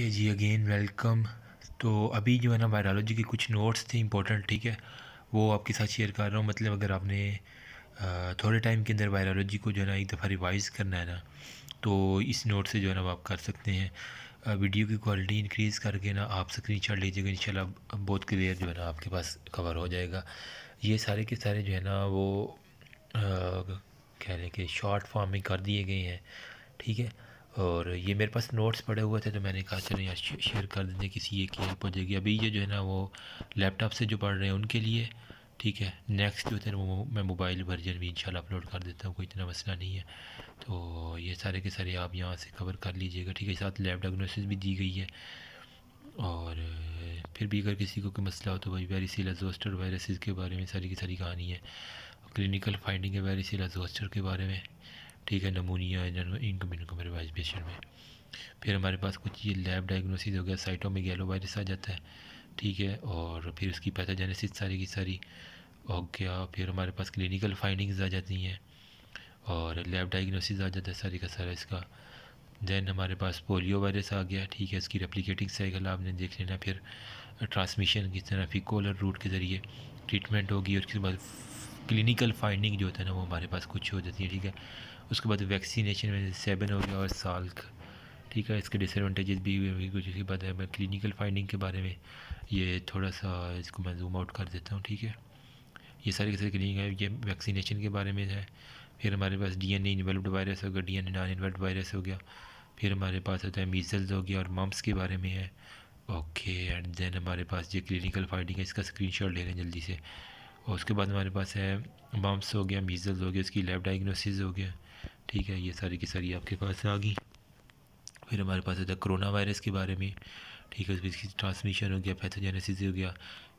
okay جی again welcome تو ابھی جو ہے نا وائرالوجی کے کچھ نوٹس تھے امپورٹنٹ ٹھیک ہے وہ آپ کے ساتھ شیئر کر رہا ہوں مطلب اگر آپ نے تھوڑے ٹائم کے اندر وائرالوجی کو جو ہے نا ایک دفعہ ریوائز کرنا ہے نا تو اس نوٹ سے جو ہے نا آپ کر سکتے ہیں ویڈیو کی کوالٹی انکریز کر کے نا آپ اسکرین شاٹ لیجیے گا ان شاء اللہ بہت کلیئر جو ہے نا آپ کے پاس کور ہو جائے گا یہ سارے کے سارے جو ہے نا وہ کہہ لیں کہ شارٹ فارم میں کر دیے گئے ہیں ٹھیک ہے اور یہ میرے پاس نوٹس پڑے ہوئے تھے تو میں نے کہا چلو یہاں شیئر کر دیں کسی یہ کیلپ ہو جائے گی ابھی یہ جو ہے نا وہ لیپ ٹاپ سے جو پڑھ رہے ہیں ان کے لیے ٹھیک ہے نیکسٹ جو تھے وہ میں موبائل ورژن بھی انشاءاللہ اپلوڈ کر دیتا ہوں کوئی اتنا مسئلہ نہیں ہے تو یہ سارے کے سارے آپ یہاں سے کور کر لیجئے گا ٹھیک ہے ساتھ لیب ڈائگنوسس بھی دی گئی ہے اور پھر بھی اگر کسی کو کوئی مسئلہ ہو تو بھائی ویریسیلا زوسٹر وائرسز کے بارے میں ساری کی ساری کہانی ہے کلینکل فائنڈنگ ہے ویریسیلا زوسٹر کے بارے میں ٹھیک ہے نمونیا انکم ان کو بے میں پھر ہمارے پاس کچھ یہ لیب ڈائگنوسز ہو گیا سائٹوں میں گیلو وائرس آ جاتا ہے ٹھیک ہے اور پھر اس کی پیتا جانے ساری کی ساری ہو گیا پھر ہمارے پاس کلینیکل فائنڈنگز آ جاتی ہیں اور لیب ڈائگنوسز آ جاتا ہے ساری کا سارا اس کا دین ہمارے پاس پولیو وائرس آ گیا ٹھیک ہے اس کی ریپلیکیٹنگ سائیکل آپ نے دیکھ لینا پھر ٹرانسمیشن کس طرح فیکولر روٹ کے ذریعے ٹریٹمنٹ ہوگی اور اس کے بعد کلینیکل فائنڈنگ جو ہوتا ہے نا وہ ہمارے پاس کچھ ہو جاتی ہے ٹھیک ہے اس کے بعد ویکسینیشن میں سیون ہو گیا اور سال کا ٹھیک ہے اس کے ڈس ایڈوانٹیجز بھی ہوئے کچھ اس کے بعد میں کلینکل فائنڈنگ کے بارے میں یہ تھوڑا سا اس کو میں زوم آؤٹ کر دیتا ہوں ٹھیک ہے یہ سارے سارے کلینک ہے یہ ویکسینیشن کے بارے میں ہے پھر ہمارے پاس D N A enveloped virus ہو گیا D N A non enveloped virus ہو گیا پھر ہمارے پاس ہوتا ہے میزلز ہو گیا اور مامس کے بارے میں ہے اوکے اینڈ دین ہمارے پاس یہ کلینکل فائنڈنگ ہے اس کا اسکرین شاٹ لے رہے ہیں جلدی سے اور اس کے بعد ہمارے پاس ہے بامس ہو گیا میزلز ہو گیا اس کی لیب ڈائگنوسز ہو گیا ٹھیک ہے یہ ساری کی ساری آپ کے پاس آ گئی پھر ہمارے پاس ہوتا ہے کرونا وائرس کے بارے میں ٹھیک ہے اس کی ٹرانسمیشن ہو گیا پیتھوجینسز ہو گیا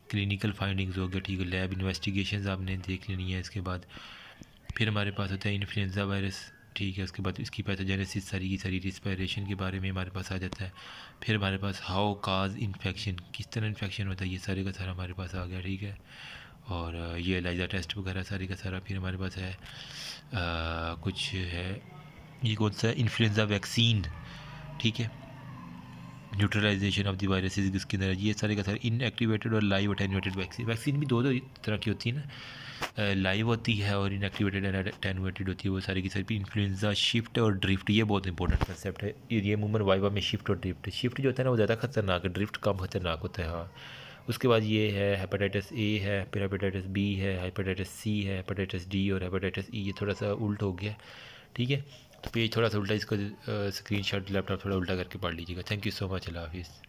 کلینیکل فائنڈنگز ہو گیا ٹھیک ہے لیب انویسٹیگیشنز آپ نے دیکھ لینی ہے اس کے بعد پھر ہمارے پاس ہوتا ہے انفلینزا وائرس ٹھیک ہے اس کے بعد اس کی پیتوجینیسز ساری کی ساری ریسپائریشن کے بارے میں ہمارے پاس آ جاتا ہے پھر ہمارے پاس ہاؤ کاز انفیکشن کس طرح انفیکشن ہوتا ہے یہ سارے کا سارا ہمارے پاس آ گیا ٹھیک ہے اور یہ الائزہ ٹیسٹ وغیرہ ساری کا سارا پھر ہمارے پاس ہے کچھ ہے یہ کون سا انفلوئنزا ویکسین ٹھیک ہے نیوٹرلائزیشن آف دی وائرسز اس کے اندر یہ سارے کا سارا ان ایکٹیویٹیڈ اور لائیو اٹینویٹڈ ویکسین ویکسین بھی دو دو طرح کی ہوتی ہیں نا لائیو ہوتی ہے اور ان ایکٹیویٹیڈ اٹینویٹیڈ ہوتی ہے وہ سارے کی ساری انفلوئنزا شفٹ اور ڈرفٹ یہ بہت امپورٹنٹ کنسیپٹ ہے یہ مومن وائی میں شفٹ اور ڈرفٹ شفٹ جو ہوتا ہے نا وہ زیادہ خطرناک ہے ڈرفٹ کم خطرناک ہوتا ہے ہاں اس کے بعد یہ ہے ہیپاٹائٹس اے ہے پھر ہیپیٹائٹس بی ہے ہیپیٹائٹس سی ہے ہیپیٹائٹس ڈی اور ہیپیٹائٹس ای e، یہ تھوڑا سا الٹ ہو گیا ٹھیک ہے تو پھر یہ تھوڑا سا الٹا اس کو اسکرین شاٹ لیپ ٹاپ تھوڑا الٹا کر کے پڑھ لیجیے گا تھینک یو سو مچ اللہ حافظ